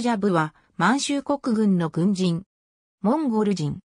ジャブは満州国軍の軍人。モンゴル人。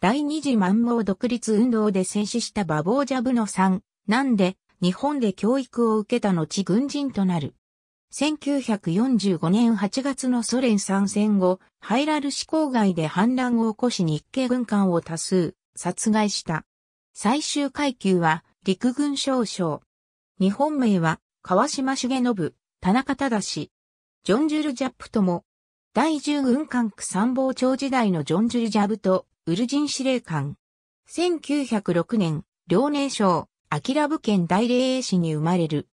第二次満蒙独立運動で戦死したバボージャブの3、なんで日本で教育を受けた後軍人となる。1945年8月のソ連参戦後、ハイラル市郊外で反乱を起こし日系軍艦を多数殺害した。最終階級は陸軍少将。日本名は川島重信、田中忠。ジョンジュル・ジャップとも第10軍管区参謀長時代のジョン・ジュリジャブと、ウルジン司令官。1906年、遼寧省、アキラブ県大霊市に生まれる。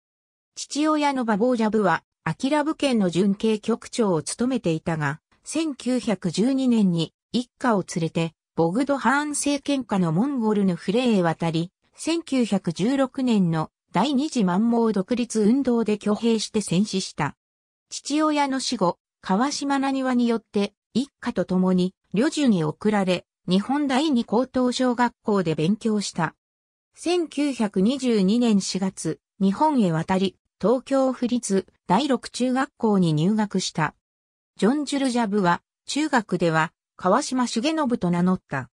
父親のバボージャブは、アキラブ県の準警局長を務めていたが、1912年に一家を連れて、ボグドハーン政権下のモンゴルのフレーへ渡り、1916年の第二次満蒙独立運動で挙兵して戦死した。父親の死後、川島名庭によって、一家と共に、旅樹に送られ、日本第二高等小学校で勉強した。1922年4月、日本へ渡り、東京府立第六中学校に入学した。ジョン・ジュルジャブは、中学では、川島重信と名乗った。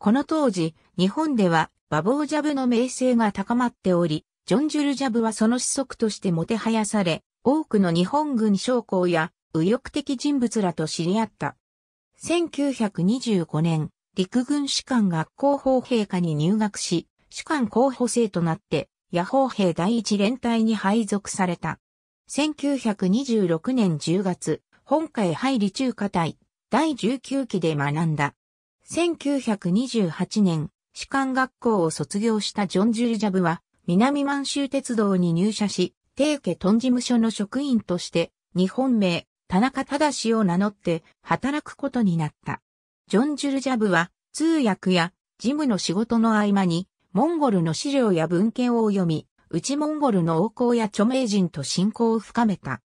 この当時、日本では、馬ー・ジャブの名声が高まっており、ジョン・ジュルジャブはその子息としてもてはやされ、多くの日本軍将校や右翼的人物らと知り合った。1925年、陸軍士官学校法陛下に入学し、士官候補生となって、野砲兵第一連隊に配属された。1926年10月、本海入り中華隊、第19期で学んだ。1928年、士官学校を卒業したジョン・ジュルジャブは、南満州鉄道に入社し、帝家トン事務所の職員として、日本名、田中正を名乗って働くことになった。ジョン・ジュルジャブは通訳や事務の仕事の合間にモンゴルの資料や文献を読み、内モンゴルの王侯や著名人と親交を深めた。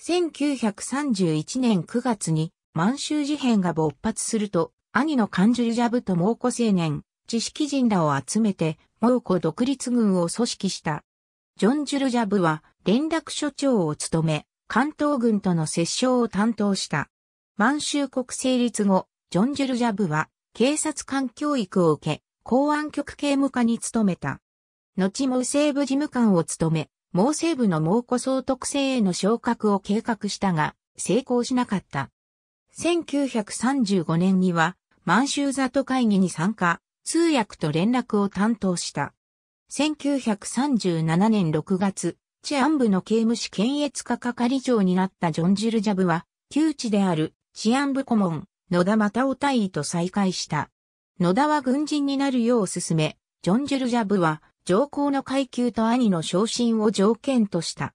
1931年9月に満州事変が勃発すると、兄のカンジュルジャブと蒙古青年、知識人らを集めて、猛虎独立軍を組織した。ジョン・ジュルジャブは連絡所長を務め、関東軍との接触を担当した。満州国成立後、ジョン・ジュルジャブは警察官教育を受け、公安局刑務課に勤めた。後も西部事務官を務め、毛西部の毛古総督制への昇格を計画したが、成功しなかった。1935年には、満州座と会議に参加、通訳と連絡を担当した。1937年6月、治安部の刑務士検閲課係長になったジョン・ジルジャブは、旧知である治安部顧問、野田又夫大尉と再会した。野田は軍人になるよう勧め、ジョン・ジルジャブは、上皇の階級と兄の昇進を条件とした。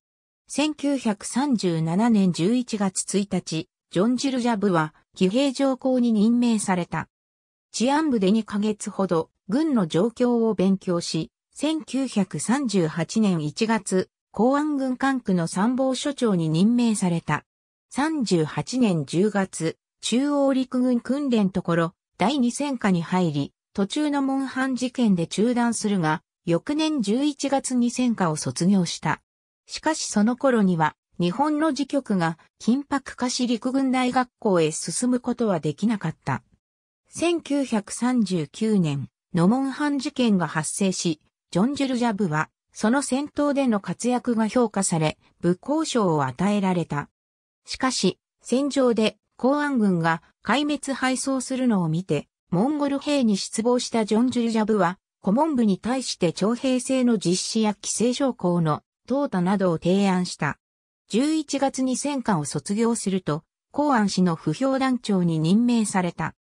1937年11月1日、ジョン・ジルジャブは、騎兵上皇に任命された。治安部で2ヶ月ほど、軍の状況を勉強し、1938年1月、公安軍管区の参謀所長に任命された。38年10月、中央陸軍訓練ところ、第2戦下に入り、途中のモンハン事件で中断するが、翌年11月に戦下を卒業した。しかしその頃には、日本の自局が緊迫化し陸軍大学校へ進むことはできなかった。1939年、のモンハン事件が発生し、ジョン・ジュルジャブはその戦闘での活躍が評価され、武功賞を与えられた。しかし、戦場で公安軍が壊滅敗走するのを見て、モンゴル兵に失望したジョン・ジュジャブは、顧問部に対して徴兵制の実施や規制将校の淘汰などを提案した。11月に戦艦を卒業すると、公安市の不評団長に任命された。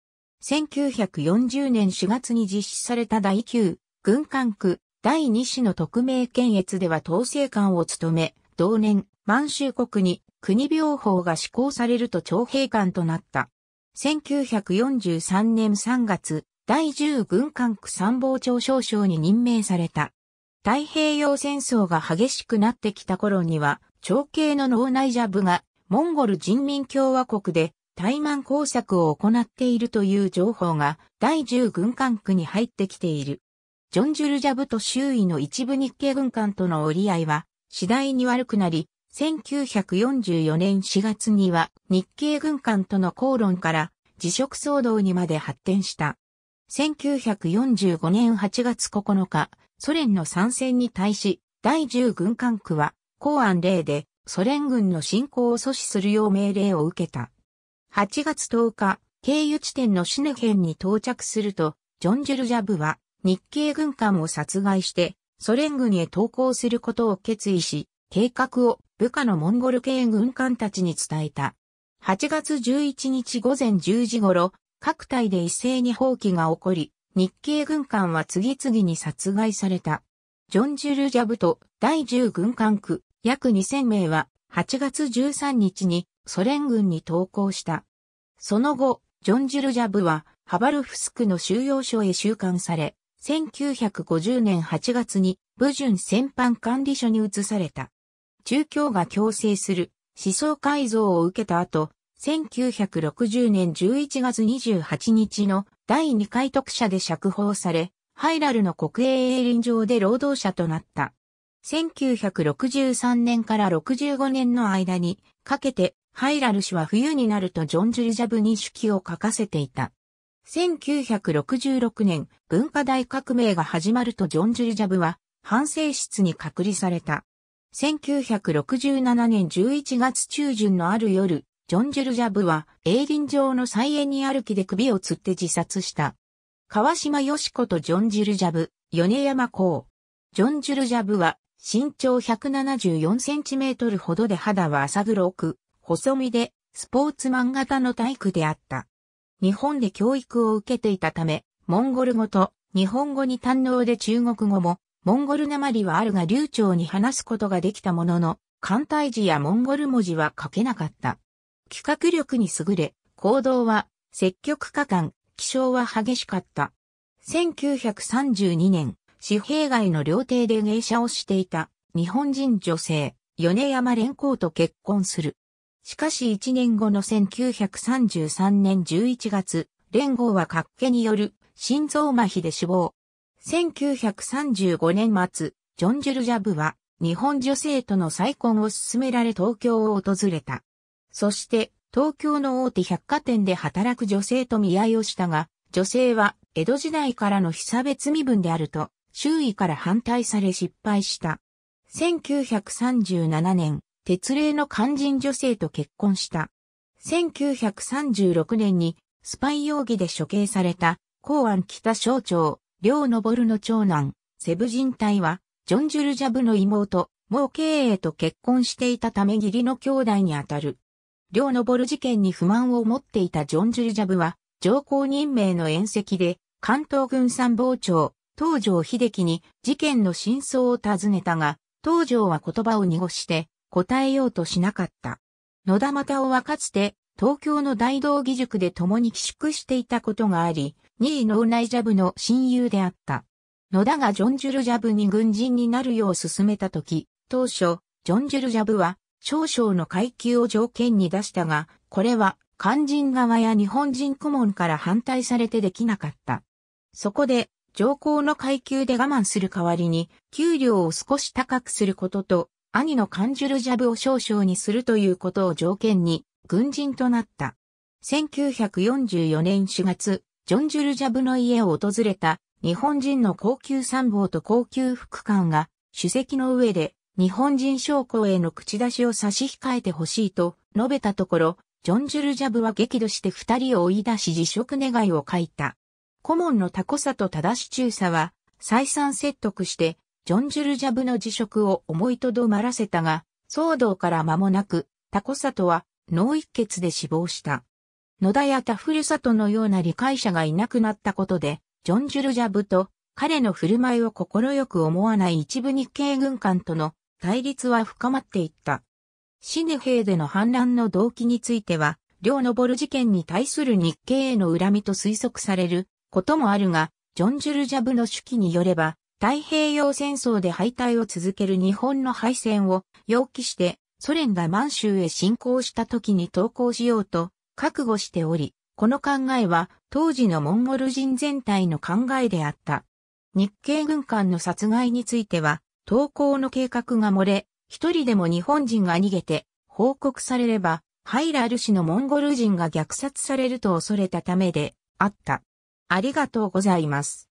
1940年4月に実施された第9軍管区第2子の特命検閲では統制官を務め、同年、満州国に国病法が施行されると徴兵官となった。1943年3月、第10軍管区参謀長少将に任命された。太平洋戦争が激しくなってきた頃には、長兄の脳内ジャブが、モンゴル人民共和国で、対慢工作を行っているという情報が、第10軍管区に入ってきている。ジョンジュルジャブと周囲の一部日系軍艦との折り合いは次第に悪くなり、1944年4月には日系軍艦との口論から辞職騒動にまで発展した。1945年8月9日、ソ連の参戦に対し、第10軍艦区は、公安令でソ連軍の侵攻を阻止するよう命令を受けた。8月10日、経由地点のシネヘンに到着すると、ジョンジュルジャブは日系軍艦を殺害して、ソ連軍へ投降することを決意し、計画を部下のモンゴル系軍艦たちに伝えた。8月11日午前10時頃、各隊で一斉に放棄が起こり、日系軍艦は次々に殺害された。ジョン・ジュル・ジャブと第10軍艦区約2000名は8月13日にソ連軍に投降した。その後、ジョン・ジュル・ジャブはハバルフスクの収容所へ収監され、1950年8月に武順戦犯管理所に移された。中共が強制する思想改造を受けた後、1960年11月28日の第2回特赦で釈放され、ハイラルの国営営林場で労働者となった。1963年から65年の間にかけて、ハイラル氏は冬になるとジョン・ジュルジャブに手記を書かせていた。1966年、文化大革命が始まるとジョン・ジュルジャブは、反省室に隔離された。1967年11月中旬のある夜、ジョン・ジュルジャブは、営林場の菜園に歩きで首を吊って自殺した。川島よし子とジョン・ジュルジャブ、米山公。ジョン・ジュルジャブは、身長174センチメートルほどで肌は浅黒く、細身で、スポーツマン型の体育であった。日本で教育を受けていたため、モンゴル語と日本語に堪能で中国語も、モンゴルなまりはあるが流暢に話すことができたものの、簡体字やモンゴル文字は書けなかった。企画力に優れ、行動は積極果敢、気象は激しかった。1932年、紙幣街の料亭で芸者をしていた日本人女性、米山連行と結婚する。しかし1年後の1933年11月、連合は格家による心臓麻痺で死亡。1935年末、ジョン・ジュルジャブは日本女性との再婚を勧められ東京を訪れた。そして東京の大手百貨店で働く女性と見合いをしたが、女性は江戸時代からの被差別身分であると周囲から反対され失敗した。1937年、鉄霊の肝心女性と結婚した。1936年にスパイ容疑で処刑された公安北省庁、両昇の長男、セブ人隊は、ジョン・ジュルジャブの妹、モーケ営と結婚していたため義理の兄弟にあたる。両昇事件に不満を持っていたジョン・ジュルジャブは、上皇任命の宴席で、関東軍参謀長、東条秀樹に事件の真相を尋ねたが、東条は言葉を濁して、答えようとしなかった。野田又夫はかつて東京の大道義塾で共に寄宿していたことがあり、2位脳内ジャブの親友であった。野田がジョンジュルジャブに軍人になるよう勧めたとき、当初、ジョンジュルジャブは少々の階級を条件に出したが、これは肝心側や日本人顧問から反対されてできなかった。そこで、上皇の階級で我慢する代わりに、給料を少し高くすることと、兄のカンジュルジャブを少将にするということを条件に、軍人となった。1944年4月、ジョン・ジュルジャブの家を訪れた日本人の高級参謀と高級副官が主席の上で日本人将校への口出しを差し控えてほしいと述べたところ、ジョン・ジュルジャブは激怒して二人を追い出し辞職願を書いた。顧問のタコサと正し中佐は再三説得してジョン・ジュルジャブの辞職を思いとどまらせたが、騒動から間もなく、タコサトは脳一血で死亡した。野田やタフルサトのような理解者がいなくなったことで、ジョン・ジュルジャブと彼の振る舞いを心よく思わない一部日系軍艦との対立は深まっていった。シネ兵での反乱の動機については、両のボル事件に対する日系への恨みと推測されることもあるが、ジョン・ジュルジャブの手記によれば、太平洋戦争で敗退を続ける日本の敗戦を要求してソ連が満州へ侵攻した時に投降しようと覚悟しており、この考えは当時のモンゴル人全体の考えであった。日系軍艦の殺害については、投降の計画が漏れ、一人でも日本人が逃げて報告されれば、ハイラル氏のモンゴル人が虐殺されると恐れたためであった。ありがとうございます。